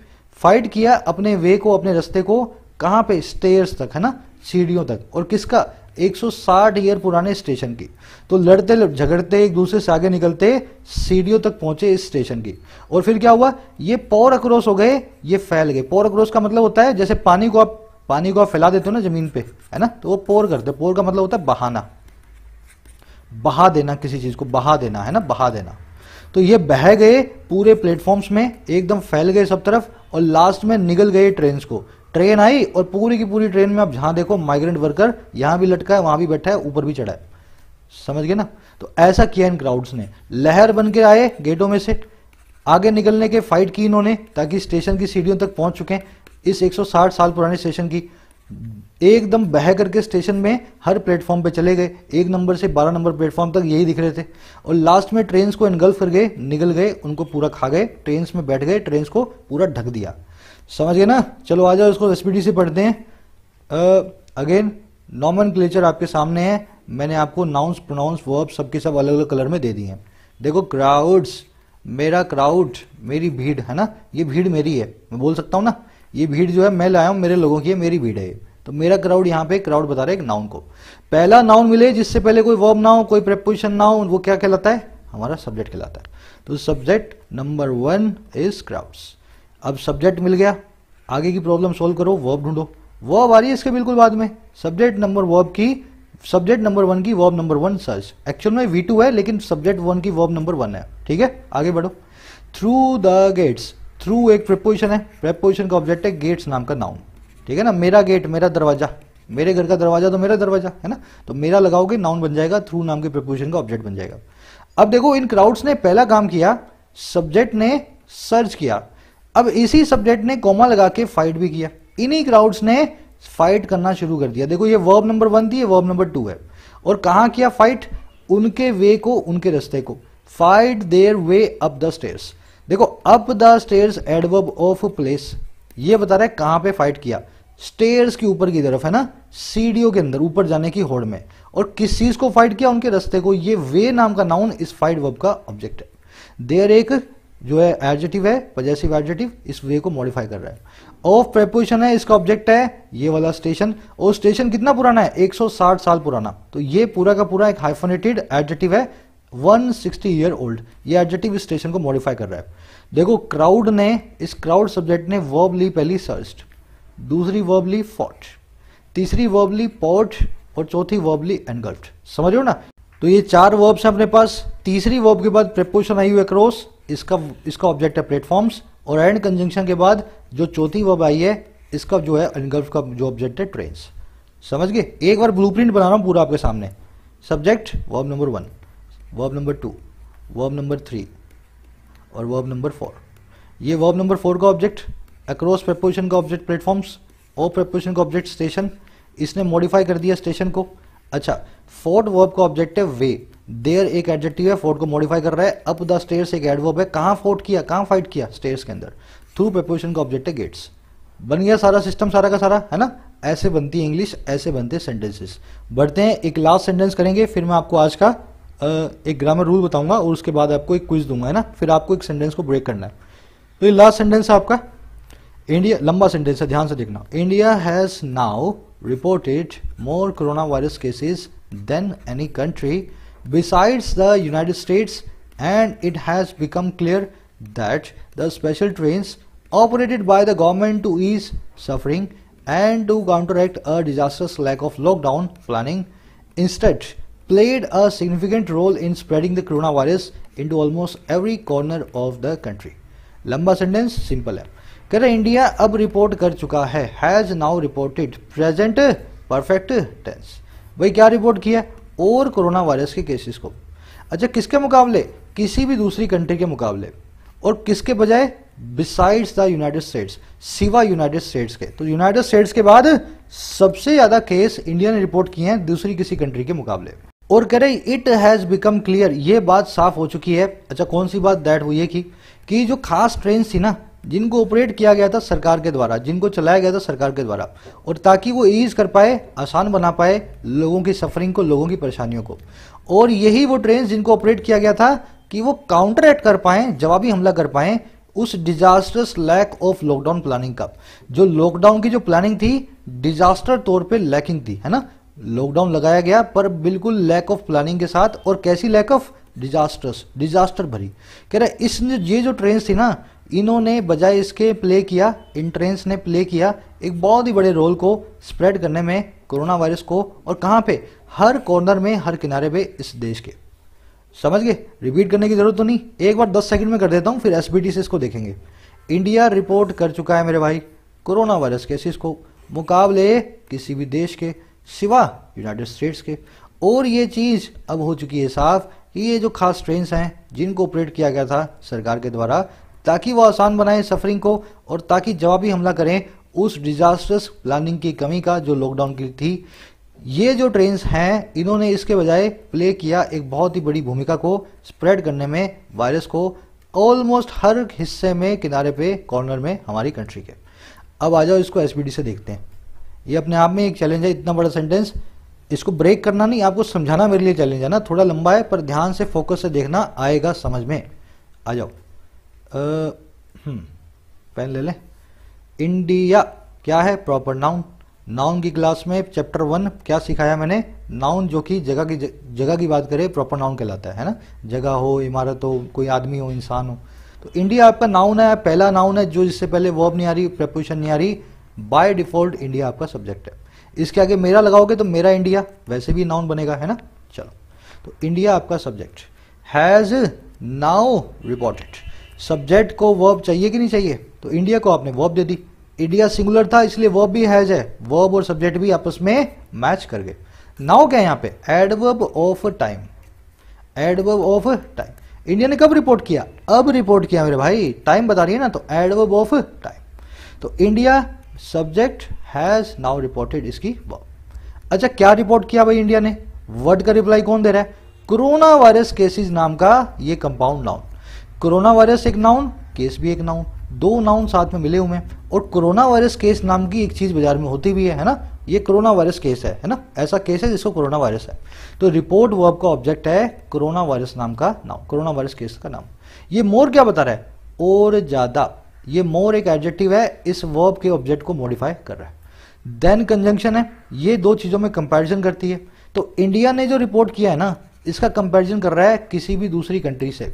फाइट किया अपने वे को अपने रास्ते को कहाँ पे स्टेयर्स तक है ना सीढ़ियों तक और किसका 160 ईयर पुराने स्टेशन की तो लड़ते झगड़ते एक दूसरे से आगे निकलते सीढ़ियों तक पहुंचे इस स्टेशन की और फिर क्या हुआ ये पौर अक्रॉस हो गए ये फैल गए पौर अक्रॉस का मतलब होता है जैसे पानी को आप पानी को आप फैला देते हो ना जमीन पे है ना तो वो पोर करते पोर का मतलब होता है बहाना बहा देना किसी चीज को बहा देना है ना बहा देना तो ये बह गए पूरे प्लेटफॉर्म्स में एकदम फैल गए सब तरफ और लास्ट में निकल गए ट्रेन को ट्रेन आई और पूरी की पूरी ट्रेन में आप जहां देखो माइग्रेंट वर्कर यहां भी लटका है वहां भी बैठा है ऊपर भी चढ़ा है समझ गए ना तो ऐसा किया इन क्राउड्स ने लहर बन के आए गेटों में से आगे निकलने के फाइट की इन्होंने ताकि स्टेशन की सीढ़ियों तक पहुंच चुके हैं इस 160 साल पुराने स्टेशन की एकदम बह करके स्टेशन में हर प्लेटफॉर्म पे चले गए एक नंबर से बारह नंबर प्लेटफॉर्म तक यही दिख रहे थे और लास्ट में ट्रेन को इनगल्फ कर गए निकल गए उनको पूरा खा गए ट्रेन में बैठ गए ट्रेन को पूरा ढक दिया समझ गए ना चलो आ जाओ इसको एसपीडी से पढ़ते हैं अगेन नॉमन क्लेचर आपके सामने है मैंने आपको नाउंस प्रोनाउंस वर्ब सबके सब अलग अलग कलर में दे दिए हैं देखो क्राउड्स मेरा क्राउड मेरी भीड़ है ना ये भीड़ मेरी है मैं बोल सकता हूँ ना ये भीड़ जो है मैं लाया हूं मेरे लोगों की है मेरी भीड़ है तो मेरा क्राउड यहां पे क्राउड बता रहा है एक नाउन को पहला नाउन मिले जिससे पहले कोई वर्ब ना हो कोई प्रेपोजिशन ना हो वो क्या कहलाता है हमारा सब्जेक्ट कहलाता है तो subject number one is crowds अब सब्जेक्ट मिल गया आगे की प्रॉब्लम सोल्व करो वर्ब ढूंढो वर्ब आ रही है इसके बिल्कुल बाद में सब्जेक्ट नंबर वर्ब की सब्जेक्ट नंबर वन की verb number one surged actual में वी टू है लेकिन सब्जेक्ट वन की वर्ब नंबर वन है ठीक है आगे बढ़ो थ्रू द गेट्स थ्रू एक प्रपोजिशन है प्रपोजिशन का ऑब्जेक्ट है गेट्स नाम का नाउन ठीक है ना मेरा गेट मेरा दरवाजा मेरे घर का दरवाजा तो मेरा दरवाजा है ना तो मेरा लगाओगे नाउन बन जाएगा थ्रू नाम के प्रपोजिशन का ऑब्जेक्ट बन जाएगा अब देखो इन क्राउड्स ने पहला काम किया सब्जेक्ट ने सर्च किया अब इसी सब्जेक्ट ने कोमा लगा के फाइट भी किया इन्हीं क्राउड्स ने फाइट करना शुरू कर दिया देखो ये वर्ब नंबर वन थी वर्ब नंबर टू है और कहा किया फाइट उनके वे को उनके रस्ते को fight their way up the stairs देखो up the stairs adverb of place ये बता रहा है कहां पे फाइट किया स्टेयर्स के ऊपर की तरफ है ना सीडियो के अंदर ऊपर जाने की होड़ में और किस चीज को फाइट किया उनके रस्ते को ये वे नाम का नाउन इस फाइट वर्ब का ऑब्जेक्ट है देयर एक जो है एडजेटिव है पजेसिव एडजेटिव इस वे को मॉडिफाई कर रहा है ऑफ प्रेपोजिशन है इसका ऑब्जेक्ट है ये वाला स्टेशन और स्टेशन कितना पुराना है 160 साल पुराना तो ये पूरा का पूरा एक हाइफोनेटेड एडजेटिव है वन सिक्सटी ईयर ओल्ड ये एडजेटिव स्टेशन को मॉडिफाई कर रहा है देखो क्राउड ने इस क्राउड सब्जेक्ट ने वर्ब ली पहली सर्स्ट दूसरी वर्ब ली फॉट तीसरी वर्ब ली पॉट और चौथी वर्ब ली एनगल्फ समझो ना तो ये चार वर्ब्स हैं अपने पास तीसरी वर्ब के बाद प्रपोजिशन आई हुई क्रॉस इसका इसका ऑब्जेक्ट है प्लेटफॉर्म्स और एंड कंजंक्शन के बाद जो चौथी वर्ब आई है इसका जो है एनगल्फ का जो ऑब्जेक्ट है ट्रेन समझ गए एक बार ब्लूप्रिंट बना रहा हूं पूरा आपके सामने subject verb number one verb number two verb number three और वर्ब नंबर फोर ये वर्ब नंबर फोर का ऑब्जेक्ट अक्रॉस प्रपोजिशन का ऑब्जेक्ट प्लेटफॉर्म्स और प्रपोजिशन का ऑब्जेक्ट स्टेशन इसने मॉडिफाई कर दिया स्टेशन को अच्छा फोर्थ वर्ब का ऑब्जेक्ट है वे देयर एक एडजेक्टिव है फोर्ट को मॉडिफाई कर रहा है अप द स्टेयर्स एक एडवर्ब है कहाँ फोर्ट किया कहाँ फाइट किया स्टेयर्स के अंदर थ्रू प्रपोजिशन का ऑब्जेक्ट है गेट्स बन गया सारा सिस्टम सारा का सारा है ना ऐसे बनती है इंग्लिश ऐसे बनते सेंटेंसेस बढ़ते हैं एक लास्ट सेंटेंस करेंगे फिर मैं आपको आज का एक ग्रामर रूल बताऊंगा और उसके बाद आपको एक क्विज दूंगा है ना फिर आपको एक सेंटेंस को ब्रेक करना है तो ये लास्ट सेंटेंस आपका इंडिया लंबा सेंटेंस है ध्यान से देखना India has now reported more corona virus cases than any country besides the United States and it has become clear that the special train operated by the government to ease suffering and to counteract a disastrous lack of lockdown planning instead played a significant role in spreading the coronavirus into almost every corner of the country. लंबा sentence simple है कह रहे India अब report कर चुका है has now reported present perfect tense भाई क्या रिपोर्ट किया और कोरोना वायरस के केसेस को अच्छा किसके मुकाबले किसी भी दूसरी कंट्री के मुकाबले और किसके बजाय बिसाइड्स द यूनाइटेड स्टेट्स सिवा यूनाइटेड स्टेट्स के तो यूनाइटेड स्टेट्स के बाद सबसे ज़्यादा केस इंडिया ने रिपोर्ट किए हैं दूसरी किसी कंट्री के मुकाबले और कह रहे इट हैज़ बिकम क्लियर ये बात साफ हो चुकी है अच्छा कौन सी बात दैट वो ये की कि जो खास ट्रेन थी ना जिनको ऑपरेट किया गया था सरकार के द्वारा जिनको चलाया गया था सरकार के द्वारा और ताकि वो ईज कर पाए आसान बना पाए लोगों की सफरिंग को लोगों की परेशानियों को और यही वो ट्रेन जिनको ऑपरेट किया गया था कि वो काउंटर एक्ट कर पाए जवाबी हमला कर पाए उस disastrous lack of lockdown planning का जो लॉकडाउन की जो प्लानिंग थी डिजास्टर तौर पे लैकिंग थी है ना लॉकडाउन लगाया गया पर बिल्कुल लैक ऑफ प्लानिंग के साथ और कैसी लैक ऑफ डिजास्टर्स डिजास्टर भरी कह रहे इस ये जो ट्रेन थी ना इन्होंने बजाय इसके प्ले किया इन ट्रेन ने प्ले किया एक बहुत ही बड़े रोल को स्प्रेड करने में कोरोना वायरस को और कहाँ पे हर कॉर्नर में हर किनारे पे इस देश के समझ गए रिपीट करने की जरूरत तो नहीं एक बार 10 सेकंड में कर देता हूँ फिर एस से इसको देखेंगे इंडिया रिपोर्ट कर चुका है मेरे भाई कोरोना वायरस केसेस को मुकाबले किसी भी देश के सिवा यूनाइटेड स्टेट्स के और ये चीज़ अब हो चुकी है साफ कि ये जो खास ट्रेन हैं जिनको ऑपरेट किया गया था सरकार के द्वारा ताकि वो आसान बनाए सफरिंग को और ताकि जवाबी हमला करें उस डिजास्टर्स प्लानिंग की कमी का जो लॉकडाउन की थी ये जो ट्रेन हैं इन्होंने इसके बजाय प्ले किया एक बहुत ही बड़ी भूमिका को स्प्रेड करने में वायरस को ऑलमोस्ट हर हिस्से में किनारे पे कॉर्नर में हमारी कंट्री के अब आ जाओ इसको एसपीडी से देखते हैं ये अपने आप में एक चैलेंज है इतना बड़ा सेंटेंस इसको ब्रेक करना नहीं आपको समझाना मेरे लिए चैलेंज है ना थोड़ा लंबा है पर ध्यान से फोकस से देखना आएगा समझ में आ जाओ पेन हम्म, ले लें इंडिया क्या है प्रॉपर नाउन नाउन की क्लास में चैप्टर वन क्या सिखाया मैंने नाउन जो कि जगह की जगह की बात करें प्रॉपर नाउन कहलाता है ना जगह हो इमारत हो कोई आदमी हो इंसान हो तो इंडिया आपका नाउन है पहला नाउन है जो इससे पहले वर्ब नहीं आ रही प्रपोजिशन नहीं आ रही बाय डिफॉल्ट इंडिया आपका सब्जेक्ट है इसके आगे मेरा लगाओगे तो मेरा इंडिया वैसे भी नाउन बनेगा है ना चलो तो इंडिया आपका subject has now reported subject को वर्ब चाहिए कि नहीं चाहिए तो इंडिया को आपने वर्ब दे दी इंडिया सिंगुलर था इसलिए वर्ब भी हैज है वर्ब और सब्जेक्ट भी आपस में मैच कर गए नाउ क्या है यहां पे adverb of time adverb of time India ने कब रिपोर्ट किया अब रिपोर्ट किया मेरे भाई टाइम बता रही है ना तो एडवर्ब ऑफ टाइम तो India subject has now reported इसकी अच्छा क्या रिपोर्ट किया भाई इंडिया ने वर्ड का रिप्लाई कौन दे रहा है कोरोना वायरस केसेस नाम का ये कंपाउंड नाउन कोरोना वायरस एक नाउन केस भी एक नाउन दो नाउन साथ में मिले हुए हैं और कोरोना वायरस केस नाम की एक चीज बाजार में होती भी है है ना ये कोरोना वायरस केस है है ना ऐसा केस है जिसको कोरोना वायरस है तो रिपोर्ट वो आपका ऑब्जेक्ट है कोरोना वायरस नाम का नाउन कोरोना वायरस केस का नाम ये मोर क्या बता रहा है और ज्यादा ये मोर एक एडजेक्टिव है इस वर्ब के ऑब्जेक्ट को मॉडिफाई कर रहा है देन कंजंक्शन है ये दो चीज़ों में कंपैरिजन करती है तो इंडिया ने जो रिपोर्ट किया है ना इसका कंपैरिजन कर रहा है किसी भी दूसरी कंट्री से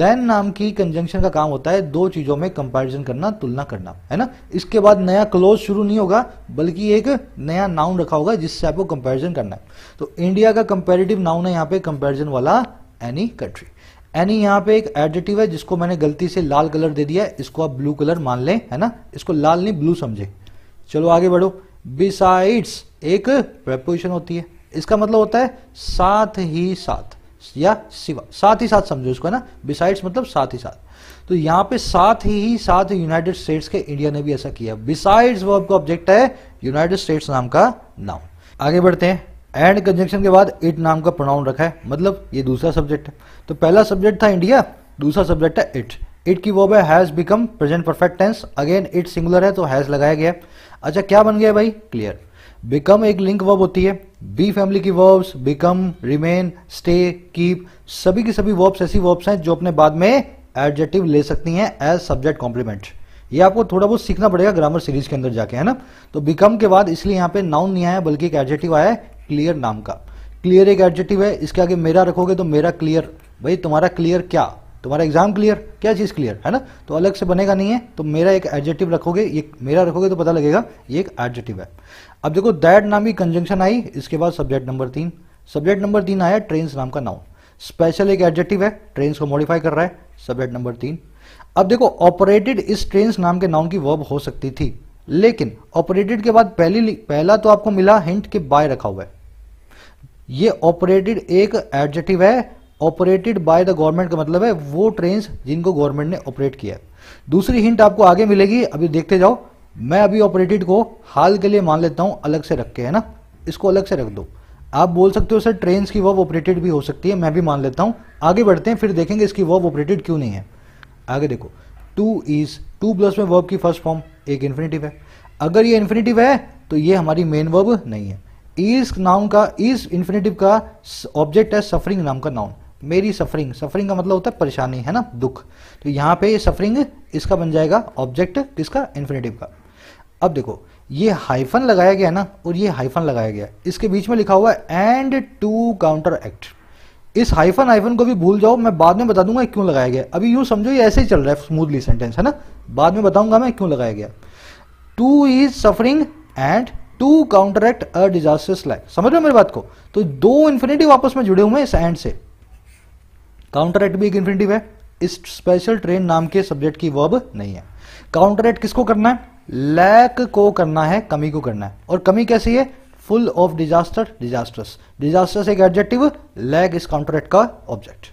देन नाम की कंजंक्शन का काम होता है दो चीज़ों में कंपैरिजन करना तुलना करना है ना इसके बाद नया क्लोज शुरू नहीं होगा बल्कि एक नया नाउन रखा होगा जिससे आपको कंपैरिजन करना है तो इंडिया का कंपेरेटिव नाउन है यहां पे कंपैरिजन वाला एनी कंट्री एनी यहाँ पे एक एडिटिव है जिसको मैंने गलती से लाल कलर दे दिया है इसको आप ब्लू कलर मान लें है ना इसको लाल नहीं ब्लू समझे चलो आगे बढ़ो बिसाइड्स एक प्रपोजिशन होती है इसका मतलब होता है साथ ही साथ या सिवा साथ ही साथ समझो इसको है ना बिसाइड्स मतलब साथ ही साथ तो यहाँ पे साथ ही साथ यूनाइटेड स्टेट्स के इंडिया ने भी ऐसा किया बिसाइड्स वो आपका ऑब्जेक्ट है यूनाइटेड स्टेट्स नाम का नाउन आगे बढ़ते हैं एंड कंजंक्शन के बाद इट नाम का प्रोनाउन रखा है मतलब ये दूसरा सब्जेक्ट है तो पहला सब्जेक्ट था इंडिया दूसरा सब्जेक्ट है इट इट की वर्ब है has become present perfect tense again it singular है तो हैज़ लगाया गया अच्छा क्या बन गया भाई क्लियर बिकम एक लिंक वर्ब होती है बी फैमिली की verbs become remain stay keep सभी की सभी वर्ब्स ऐसी वर्ब्स हैं जो अपने बाद में एडजेक्टिव ले सकती हैं एज सब्जेक्ट कॉम्प्लीमेंट ये आपको थोड़ा बहुत सीखना पड़ेगा ग्रामर सीरीज के अंदर जाके है ना तो बिकम के बाद इसलिए यहाँ पे नाउन नहीं आया बल्कि एक एडजेक्टिव आया क्लियर नाम का क्लियर एक एडजेटिव है इसके आगे मेरा रखोगे तो मेरा क्लियर भाई तुम्हारा क्लियर क्या तुम्हारा एग्जाम क्लियर क्या चीज़ क्लियर है ना तो अलग से बनेगा नहीं है तो मेरा एक एडजेटिव रखोगे ये मेरा रखोगे तो पता लगेगा ये एक एडजेटिव है अब देखो दैट नाम की कंजंक्शन आई इसके बाद सब्जेक्ट नंबर तीन सब्जेक्ट नंबर तीन आया ट्रेन नाम का नाउन स्पेशल एक एडजेटिव है ट्रेन को मॉडिफाई कर रहा है सब्जेक्ट नंबर तीन अब देखो ऑपरेटेड इस ट्रेन नाम के नाउन की वर्ब हो सकती थी लेकिन ऑपरेटेड के बाद पहली पहला तो आपको मिला हिंट के बाय रखा हुआ है ये ऑपरेटेड एक एडजेक्टिव है ऑपरेटेड बाय द गवर्नमेंट का मतलब है वो ट्रेन जिनको गवर्नमेंट ने ऑपरेट किया दूसरी हिंट आपको आगे मिलेगी अभी देखते जाओ मैं अभी ऑपरेटेड को हाल के लिए मान लेता हूं अलग से रख के है ना इसको अलग से रख दो आप बोल सकते हो सर ट्रेन की वर्ब ऑपरेटेड भी हो सकती है मैं भी मान लेता हूं आगे बढ़ते हैं फिर देखेंगे इसकी वर्ब ऑपरेटेड क्यों नहीं है आगे देखो टू इज टू प्लस में वर्ब की फर्स्ट फॉर्म एक इन्फिनेटिव है अगर ये इन्फिनेटिव है तो ये हमारी मेन वर्ब नहीं है इस नाउन का इस इन्फिनेटिव का ऑब्जेक्ट है सफरिंग नाम का नाउन मेरी सफरिंग सफरिंग का मतलब होता है परेशानी है ना दुख तो यहां पे ये सफरिंग इसका बन जाएगा ऑब्जेक्ट किसका इन्फिनेटिव का अब देखो ये हाइफन लगाया गया है ना और ये हाइफन लगाया गया इसके बीच में लिखा हुआ है एंड टू काउंटर एक्ट इस हाइफन हाइफन को भी भूल जाओ मैं बाद में बता दूंगा क्यों लगाया गया अभी यूं समझो ये ऐसे ही चल रहा है स्मूथली सेंटेंस है ना बाद में बताऊंगा मैं क्यों लगाया गया to is suffering and to counteract a disastrous lack समझ रहे मेरी बात को तो दो इन्फिनेटिव आपस में जुड़े हुए हैं इस एंड से काउंटर एक्ट भी एक इन्फिनेटिव है इस स्पेशल ट्रेन नाम के सब्जेक्ट की वर्ब नहीं है काउंटर एक्ट किसको करना है लैक को करना है कमी को करना है और कमी कैसी है full of disaster disastrous disastrous एक एडजेक्टिव लैक इस काउंटर एक्ट का ऑब्जेक्ट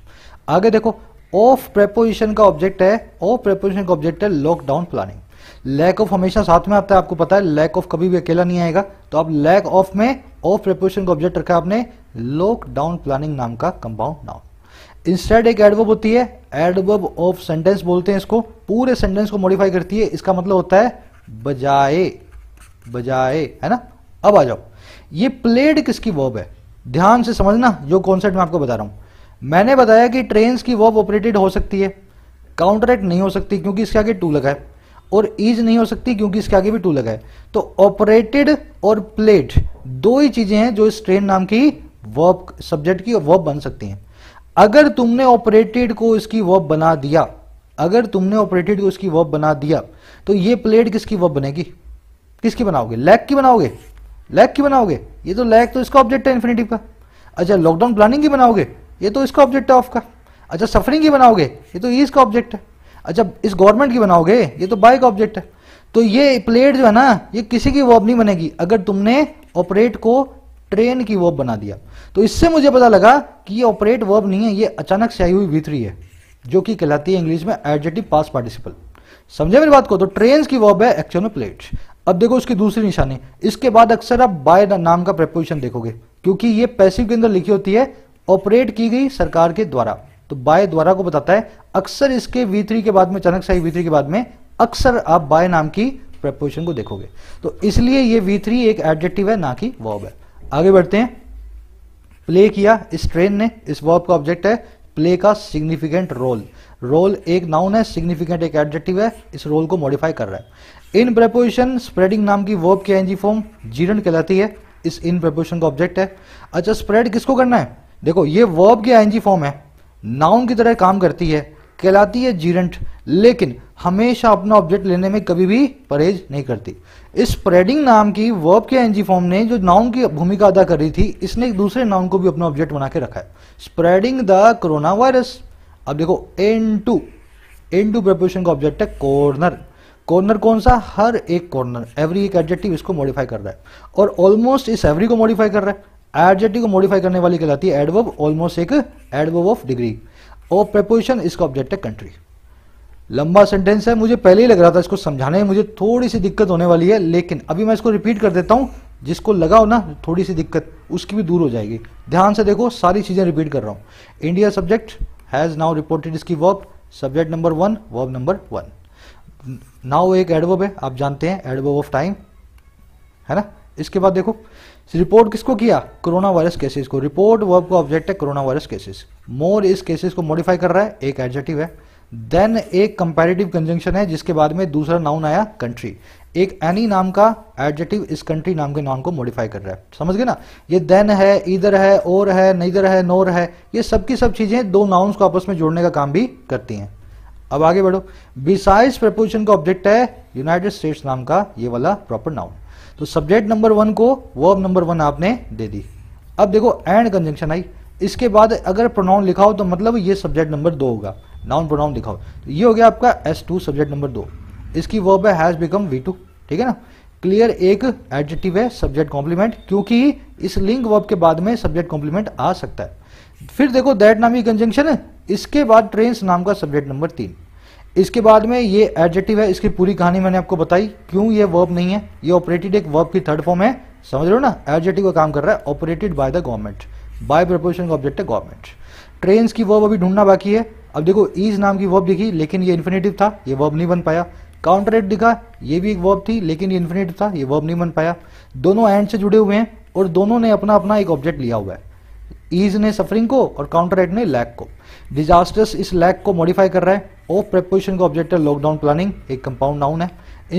आगे देखो ऑफ प्रेपोजिशन का ऑब्जेक्ट है ऑफ प्रेपोजिशन का ऑब्जेक्ट है लॉकडाउन प्लानिंग लैक ऑफ हमेशा साथ में आता है आपको पता है लैक ऑफ कभी भी अकेला नहीं आएगा तो आप लैक ऑफ में ऑफ प्रिपोजिशन का ऑब्जेक्ट रखा आपने लोक डाउन प्लानिंग नाम का कंपाउंड नाउन इंस्टेड एक एडवर्ब होती है एडवर्ब ऑफ सेंटेंस बोलते हैं इसको पूरे सेंटेंस को मॉडिफाई करती है इसका मतलब होता है बजाए बजाए है ना अब आ जाओ ये प्लेड किसकी वर्ब है ध्यान से समझना जो कॉन्सेप्ट मैं आपको बता रहा हूं मैंने बताया कि ट्रेन की वर्ब ऑपरेटेड हो सकती है काउंटरेक्ट नहीं हो सकती क्योंकि इसके आगे टू लगा है और ईज नहीं हो सकती क्योंकि इसके आगे भी टू लगा है तो ऑपरेटेड और प्लेट दो ही चीजें हैं जो इस ट्रेन नाम की वर्ब सब्जेक्ट की वर्ब बन सकती हैं अगर तुमने ऑपरेटेड को इसकी वर्ब बना दिया अगर तुमने ऑपरेटेड को इसकी वर्ब बना दिया तो ये प्लेट किसकी वर्ब बनेगी किसकी बनाओगे लैग की बनाओगे लैग की बनाओगे ये तो लैग तो इसका ऑब्जेक्ट है इन्फिनेटिव का अच्छा लॉकडाउन प्लानिंग की बनाओगे ये तो इसका ऑब्जेक्ट है ऑफ का अच्छा सफरिंग की बनाओगे ये तो का ऑब्जेक्ट है अच्छा इस गवर्नमेंट की बनाओगे ये तो बाइक ऑब्जेक्ट है तो ये प्लेट जो है ना ये किसी की वॉब नहीं बनेगी अगर तुमने ऑपरेट को ट्रेन की वर्ब बना दिया तो इससे मुझे पता लगा कि ये ऑपरेट वॉब नहीं है ये अचानक से आई हुई वी है जो कि कहलाती है इंग्लिश में एडजेटिव पास पार्टिसिपल समझे मेरी बात को तो ट्रेन की वर्ब है एक्चुअल में प्लेट अब देखो उसकी दूसरी निशानी इसके बाद अक्सर आप बाय नाम का प्रपोजिशन देखोगे क्योंकि ये पैसिव के अंदर लिखी होती है ऑपरेट की गई सरकार के द्वारा तो बाय द्वारा को बताता है अक्सर इसके V3 के बाद में चनक शाही V3 के बाद में अक्सर आप बाय नाम की प्रपोजिशन को देखोगे तो इसलिए ये V3 एक एडजेक्टिव है ना कि वॉब है आगे बढ़ते हैं प्ले किया इस ट्रेन ने इस वॉब का ऑब्जेक्ट है प्ले का सिग्निफिकेंट रोल रोल एक नाउन है सिग्निफिकेंट एक एडजेक्टिव है इस रोल को मॉडिफाई कर रहा है इन प्रपोजिशन स्प्रेडिंग नाम की वर्ब के एनजी फॉर्म जीरण कहलाती है इस इन प्रपोजिशन का ऑब्जेक्ट है अच्छा स्प्रेड किसको करना है देखो ये वर्ब की एनजी फॉर्म है नाउन की तरह काम करती है कहलाती है जीरेंट लेकिन हमेशा अपना ऑब्जेक्ट लेने में कभी भी परहेज नहीं करती इस स्प्रेडिंग नाम की वर्ब के एनजी फॉर्म ने जो नाउन की भूमिका अदा कर रही थी इसने एक दूसरे नाउन को भी अपना ऑब्जेक्ट बना के रखा है स्प्रेडिंग द कोरोना वायरस अब देखो into into preposition का ऑब्जेक्ट है कॉर्नर कॉर्नर कौन सा हर एक कॉर्नर एवरी एक एडजेक्टिव इसको मॉडिफाई कर रहा है और ऑलमोस्ट इस एवरी को मॉडिफाई कर रहा है एडजेक्टिव को मॉडिफाई करने वाली कहलाती है एडवर्ब ऑलमोस्ट एक एडवर्ब ऑफ डिग्री और प्रपोजिशन इसका ऑब्जेक्ट है कंट्री लंबा सेंटेंस है मुझे पहले ही लग रहा था इसको समझाने में मुझे थोड़ी सी दिक्कत होने वाली है लेकिन अभी मैं इसको रिपीट कर देता हूं जिसको लगाओ ना थोड़ी सी दिक्कत उसकी भी दूर हो जाएगी ध्यान से देखो सारी चीज़ें रिपीट कर रहा हूं India subject has now reported इसकी verb subject number one verb number one now एक एडवर्ब है आप जानते हैं एडवर्ब ऑफ टाइम है ना इसके बाद देखो रिपोर्ट किसको किया कोरोना वायरस केसेस को रिपोर्ट वर्ब का ऑब्जेक्ट है कोरोना वायरस केसेस मोर इस केसेस को मॉडिफाई कर रहा है एक एडजेटिव है देन एक कंपेरेटिव कंजंक्शन है जिसके बाद में दूसरा नाउन आया कंट्री एक एनी नाम का एडजेटिव इस कंट्री नाम के नाउन को मॉडिफाई कर रहा है समझ गए ना ये देन है इधर है और है नईदर है नोर है ये सब की सब चीजें दो नाउन्स को आपस में जोड़ने का काम भी करती हैं अब आगे बढ़ो बिसाइज प्रपोजिशन का ऑब्जेक्ट है यूनाइटेड स्टेट्स नाम का ये वाला प्रॉपर नाउन तो सब्जेक्ट नंबर वन को वर्ब नंबर वन आपने दे दी अब देखो एंड कंजंक्शन आई इसके बाद अगर प्रोनाउन लिखाओ तो मतलब ये सब्जेक्ट नंबर दो होगा नाउन प्रोनाउन दिखाओ तो ये हो गया आपका एस टू सब्जेक्ट नंबर दो इसकी वर्ब है हैज़ बिकम वी टू ठीक है ना क्लियर एक एडजेक्टिव है सब्जेक्ट कॉम्प्लीमेंट क्योंकि इस लिंक वर्ब के बाद में सब्जेक्ट कॉम्प्लीमेंट आ सकता है फिर देखो दैट नामी कंजंक्शन है इसके बाद ट्रेन्स नाम का सब्जेक्ट नंबर तीन इसके बाद में ये एडजेक्टिव है इसकी पूरी कहानी मैंने आपको बताई क्यों ये वर्ब नहीं है ये ऑपरेटेड एक वर्ब की थर्ड फॉर्म है समझ रहे हो ना एडजेक्टिव का काम कर रहा है operated by the government by preposition का ऑब्जेक्ट है गवर्नमेंट ट्रेन की वर्ब अभी ढूंढना बाकी है अब देखो ईज नाम की वर्ब दिखी लेकिन ये इन्फिनेटिव था ये वर्ब नहीं बन पाया काउंटर एट दिखा ये भी एक वर्ब थी लेकिन ये इन्फिनेटिव था ये वर्ब नहीं बन पाया दोनों एंड से जुड़े हुए हैं और दोनों ने अपना अपना एक ऑब्जेक्ट लिया हुआ है ईज ने सफरिंग को और काउंटर एट ने लैक को डिजास्टर्स इस लैक को मॉडिफाई कर रहा है ऑफ प्रेपोजिशन का ऑब्जेक्ट है लॉकडाउन प्लानिंग एक कंपाउंड नाउन है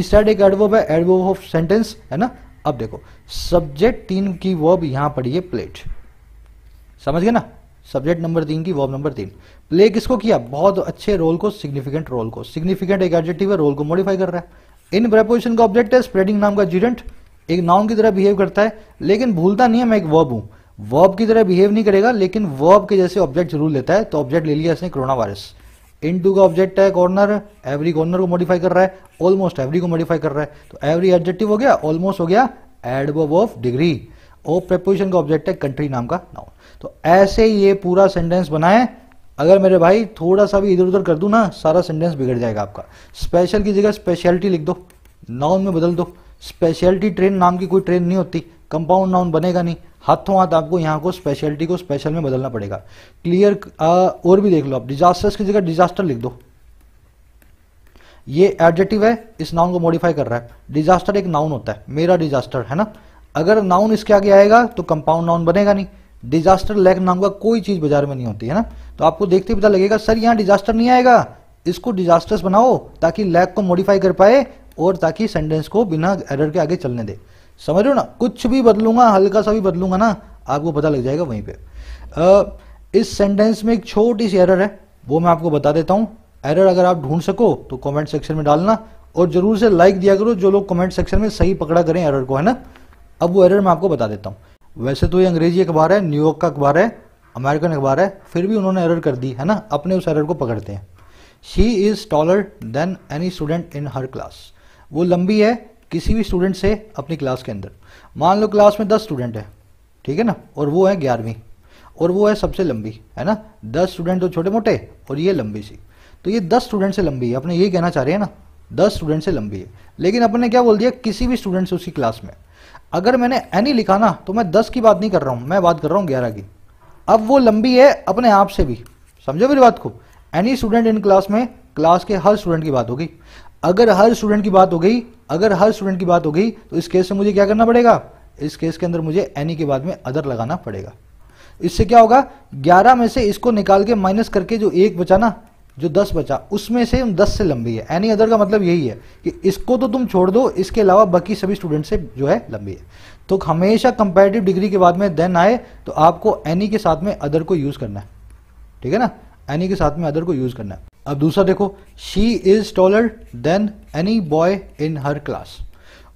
इंस्टेड एक एडवर्ब है एडवर्ब ऑफ सेंटेंस है ना अब देखो सब्जेक्ट तीन की वर्ब यहां पड़ी है प्लेट समझ गए ना सब्जेक्ट नंबर तीन की वर्ब नंबर तीन प्ले किसको किया बहुत अच्छे रोल को सिग्निफिकेंट रोल को सिग्निफिकेंट एक एडजेक्टिव है रोल को मॉडिफाई कर रहा है इन प्रेपोजिशन का ऑब्जेक्ट है स्प्रेडिंग नाम का जीडेंट एक नाउन की तरह बिहेव करता है लेकिन भूलता नहीं है मैं एक वर्ब हूं वर्ब की तरह बिहेव नहीं करेगा लेकिन वर्ब के जैसे ऑब्जेक्ट जरूर लेता है तो ऑब्जेक्ट ले लिया इसने कोरोना वायरस इन टू का ऑब्जेक्ट है कॉर्नर एवरी कॉर्नर को मॉडिफाई कर रहा है ऑलमोस्ट एवरी को मॉडिफाई कर रहा है तो एवरी एडजेक्टिव हो गया ऑलमोस्ट हो गया adverb of degree of preposition का ऑब्जेक्ट है कंट्री नाम का नाउन तो ऐसे ये पूरा सेंटेंस बनाए अगर मेरे भाई थोड़ा सा भी इधर उधर कर दूं ना सारा सेंटेंस बिगड़ जाएगा आपका स्पेशल की जगह स्पेशलिटी लिख दो नाउन में बदल दो स्पेशलिटी ट्रेन नाम की कोई ट्रेन नहीं होती कंपाउंड नाउन बनेगा नहीं हाथों हाथ आपको यहाँ को स्पेशलिटी को स्पेशल में बदलना पड़ेगा क्लियर और भी देख लो आप डिजास्टर्स की जगह डिजास्टर लिख दो ये एडजेटिव है इस नाउन को मॉडिफाई कर रहा है डिजास्टर एक नाउन होता है मेरा डिजास्टर है ना अगर नाउन इसके आगे आएगा तो कंपाउंड नाउन बनेगा नहीं डिजास्टर लैक नाम का कोई चीज बाजार में नहीं होती है ना तो आपको देखते पता लगेगा सर यहाँ डिजास्टर नहीं आएगा इसको डिजास्टर्स बनाओ ताकि लैक को मॉडिफाई कर पाए और ताकि सेंटेंस को बिना एरर के आगे चलने दे समझ रहे हो ना कुछ भी बदलूंगा हल्का सा भी बदलूंगा ना आपको पता लग जाएगा वहीं पे इस सेंटेंस में एक छोटी सी एरर है वो मैं आपको बता देता हूँ एरर अगर आप ढूंढ सको तो कमेंट सेक्शन में डालना और जरूर से लाइक दिया करो जो लोग कमेंट सेक्शन में सही पकड़ा करें एरर को है ना अब वो एरर मैं आपको बता देता हूँ वैसे तो ये अंग्रेजी अखबार है न्यूयॉर्क का अखबार है अमेरिकन अखबार है फिर भी उन्होंने एरर कर दी है ना अपने उस एरर को पकड़ते हैं she is taller than any student in her class वो लंबी है किसी भी स्टूडेंट से अपनी क्लास के अंदर मान लो क्लास में दस स्टूडेंट है ठीक है ना और वो है ग्यारहवीं और वो है सबसे लंबी है ना दस स्टूडेंट तो छोटे मोटे और ये लंबी सी तो ये दस स्टूडेंट से लंबी है अपने ये कहना चाह रहे हैं ना दस स्टूडेंट से लंबी है लेकिन अपने क्या बोल दिया किसी भी स्टूडेंट से उसी क्लास में अगर मैंने एनी लिखा ना तो मैं दस की बात नहीं कर रहा हूँ मैं बात कर रहा हूँ ग्यारह की अब वो लंबी है अपने आप से भी समझो मेरी बात को एनी स्टूडेंट इन क्लास में क्लास के हर स्टूडेंट की बात होगी अगर हर स्टूडेंट की बात हो गई अगर हर स्टूडेंट की बात हो गई तो इस केस में मुझे क्या करना पड़ेगा इस केस के अंदर मुझे एनी के बाद में अदर लगाना पड़ेगा इससे क्या होगा 11 में से इसको निकाल के माइनस करके जो एक बचा ना जो 10 बचा उसमें से हम 10 से लंबी है एनी अदर का मतलब यही है कि इसको तो तुम छोड़ दो इसके अलावा बाकी सभी स्टूडेंट से जो है लंबी है तो हमेशा कंपेरेटिव डिग्री के बाद में देन आए तो आपको एनी के साथ में अदर को यूज करना है ठीक है ना एनी के साथ में अदर को यूज करना है अब दूसरा देखो she is taller than any boy in her class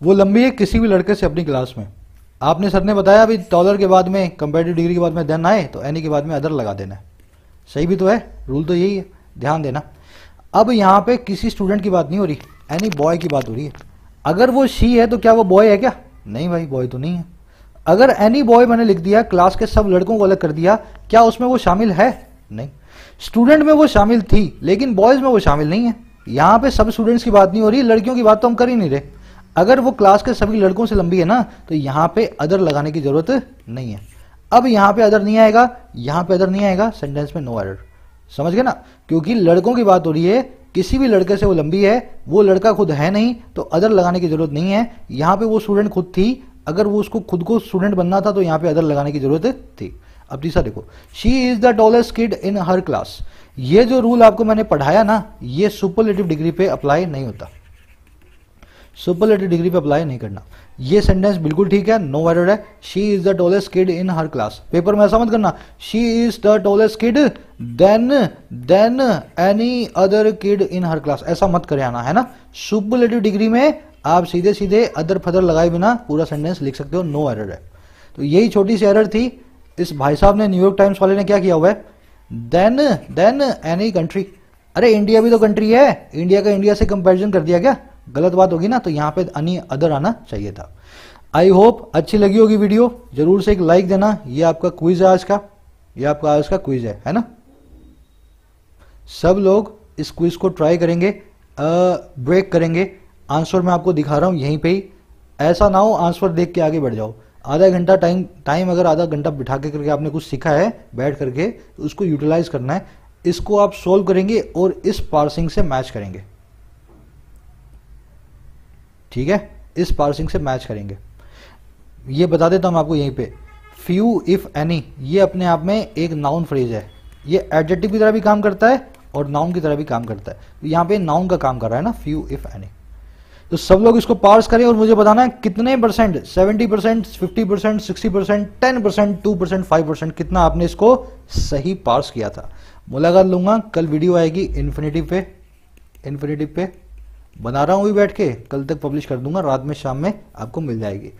वो लंबी है किसी भी लड़के से अपनी क्लास में आपने सर ने बताया अभी टॉलर के बाद में कंपेटिव डिग्री के बाद में देन आए तो एनी के बाद में अदर लगा देना है सही भी तो है रूल तो यही है ध्यान देना अब यहाँ पे किसी स्टूडेंट की बात नहीं हो रही एनी बॉय की बात हो रही है अगर वो शी है तो क्या वो बॉय है क्या नहीं भाई बॉय तो नहीं है अगर एनी बॉय मैंने लिख दिया क्लास के सब लड़कों को अलग कर दिया क्या उसमें वो शामिल है नहीं स्टूडेंट में वो शामिल थी लेकिन बॉयज़ में वो शामिल नहीं है यहाँ पे सब स्टूडेंट्स की बात नहीं हो रही लड़कियों की बात तो हम कर ही नहीं रहे अगर वो क्लास के सभी लड़कों से लंबी है ना तो यहाँ पे अदर लगाने की ज़रूरत नहीं है अब यहाँ पे अदर नहीं आएगा यहाँ पे अदर नहीं आएगा सेंटेंस में नो एरर समझ गए ना क्योंकि लड़कों की बात हो रही है किसी भी लड़के से वो लंबी है वो लड़का खुद है नहीं तो अदर लगाने की जरूरत नहीं है यहाँ पे वो स्टूडेंट खुद थी अगर वो उसको खुद को स्टूडेंट बनना था तो यहाँ पे अदर लगाने की जरूरत थी अब तीसरा देखो she is the tallest kid in her class ये जो रूल आपको मैंने पढ़ाया ना ये सुपरलेटिव डिग्री पे अप्लाई नहीं होता सुपरलेटिव डिग्री पे अप्लाई नहीं करना ये सेंटेंस बिल्कुल ठीक है नो वर्ड है she is the tallest kid in her class paper में ऐसा मत करना she is the tallest kid than than any other kid in her class ऐसा मत कर आना है ना सुपरलेटिव डिग्री में आप सीधे सीधे अदर फदर लगाए बिना पूरा सेंटेंस लिख सकते हो नो एरर है तो यही छोटी सी एरर थी इस भाई साहब ने न्यूयॉर्क टाइम्स वाले ने क्या किया हुआ है देन देन एनी कंट्री अरे इंडिया भी तो कंट्री है इंडिया का इंडिया से कंपेरिजन कर दिया क्या गलत बात होगी ना तो यहाँ पे अनी अदर आना चाहिए था आई होप अच्छी लगी होगी वीडियो जरूर से एक लाइक देना ये आपका क्विज है आज का ये आपका आज का क्विज है है ना सब लोग इस क्विज को ट्राई करेंगे ब्रेक करेंगे आंसर मैं आपको दिखा रहा हूँ यहीं पे ही ऐसा ना हो आंसर देख के आगे बढ़ जाओ आधा घंटा टाइम टाइम अगर आधा घंटा बिठा के करके आपने कुछ सीखा है बैठ करके तो उसको यूटिलाइज करना है इसको आप सोल्व करेंगे और इस पार्सिंग से मैच करेंगे ठीक है इस पार्सिंग से मैच करेंगे ये बता देता हूँ आपको यहीं पे फ्यू इफ एनी ये अपने आप में एक नाउन फ्रेज है ये एडजेक्टिव की तरह भी काम करता है और नाउन की तरह भी काम करता है तो यहाँ पे नाउन का काम कर रहा है ना फ्यू इफ एनी तो सब लोग इसको पार्स करें और मुझे बताना है कितने percent seventy percent fifty percent sixty percent ten percent two percent five percent कितना आपने इसको सही पार्स किया था मुलाकात लूंगा कल वीडियो आएगी इन्फिनेटिव पे इन्फिनेटिव पे बना रहा हूं भी बैठ के कल तक पब्लिश कर दूंगा रात में शाम में आपको मिल जाएगी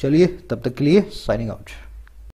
चलिए तब तक के लिए साइनिंग आउट